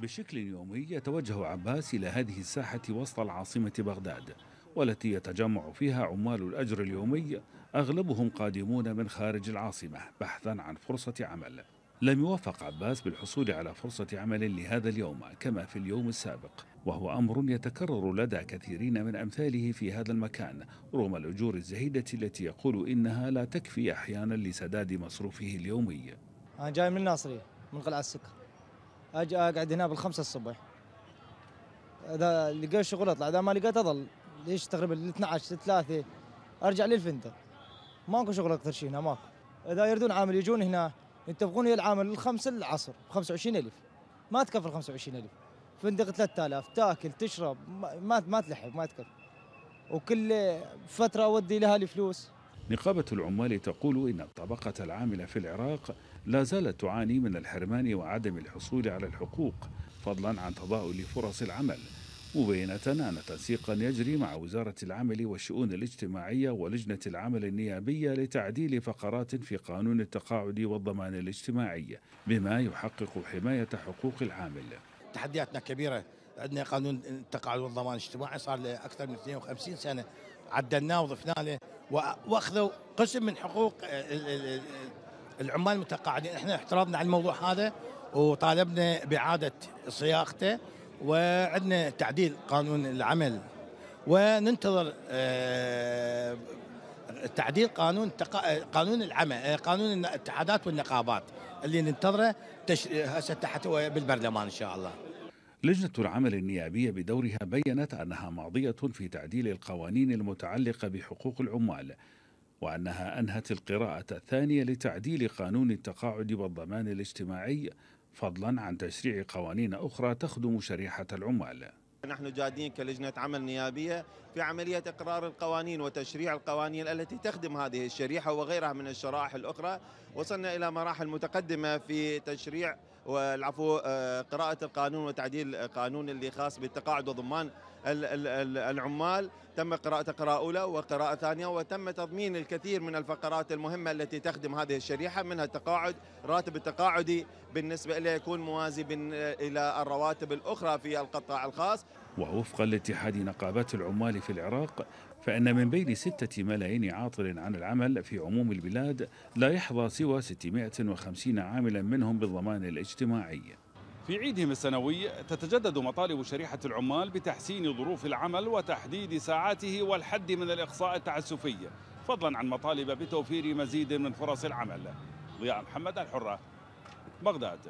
بشكل يومي يتوجه عباس إلى هذه الساحة وسط العاصمة بغداد والتي يتجمع فيها عمال الأجر اليومي أغلبهم قادمون من خارج العاصمة بحثا عن فرصة عمل لم يوفق عباس بالحصول على فرصة عمل لهذا اليوم كما في اليوم السابق وهو أمر يتكرر لدى كثيرين من أمثاله في هذا المكان رغم الأجور الزهيدة التي يقول إنها لا تكفي أحيانا لسداد مصروفه اليومي أنا جاي من الناصرية من قلعة السكر اجي اقعد هنا بالخمسة الصبح اذا لقيت شغل اطلع اذا ما لقيت اظل ليش تقريبا ل 12 3 ارجع للفندق ماكو شغل اكثر شيء هنا ماكو اذا يردون عامل يجون هنا يتفقون ويا العامل الخمسة العصر ب 25000 ما تكفي ال 25000 فندق 3000 تاكل تشرب ما ما تلحق ما تكفي وكل فتره اودي لاهلي فلوس نقابة العمال تقول إن الطبقة العاملة في العراق لا زالت تعاني من الحرمان وعدم الحصول على الحقوق فضلا عن تضاؤل فرص العمل مبينة أن تنسيقا يجري مع وزارة العمل والشؤون الاجتماعية ولجنة العمل النيابية لتعديل فقرات في قانون التقاعد والضمان الاجتماعي بما يحقق حماية حقوق العامل تحدياتنا كبيرة عندنا قانون التقاعد والضمان الاجتماعي صار له أكثر من 52 سنة عدلناه وضفنا له واخذوا قسم من حقوق آه، العمال المتقاعدين احنا اعترضنا على الموضوع هذا وطالبنا باعاده صياغته وعندنا تعديل قانون العمل وننتظر آه، تعديل قانون قانون العمل آه، قانون الاتحادات والنقابات اللي ننتظره هسه تحت بالبرلمان ان شاء الله لجنة العمل النيابية بدورها بيّنت أنها ماضية في تعديل القوانين المتعلقة بحقوق العمال وأنها أنهت القراءة الثانية لتعديل قانون التقاعد والضمان الاجتماعي فضلا عن تشريع قوانين أخرى تخدم شريحة العمال نحن جادين كلجنة عمل نيابية في عملية إقرار القوانين وتشريع القوانين التي تخدم هذه الشريحة وغيرها من الشرائح الأخرى وصلنا إلى مراحل متقدمة في تشريع والعفو آه، قراءة القانون وتعديل القانون اللي خاص بالتقاعد وضمان العمال تم قراءة قراءة أولى وقراءة ثانية وتم تضمين الكثير من الفقرات المهمة التي تخدم هذه الشريحة منها التقاعد راتب التقاعدي بالنسبة إليه يكون موازي إلى الرواتب الأخرى في القطاع الخاص ووفقا لاتحاد نقابات العمال في العراق فإن من بين ستة ملايين عاطل عن العمل في عموم البلاد لا يحظى سوى 650 عاملا منهم بالضمان الاجتماعي في عيدهم السنوي تتجدد مطالب شريحة العمال بتحسين ظروف العمل وتحديد ساعاته والحد من الإقصاء التعسفي فضلا عن مطالب بتوفير مزيد من فرص العمل ضياء محمد الحرة بغداد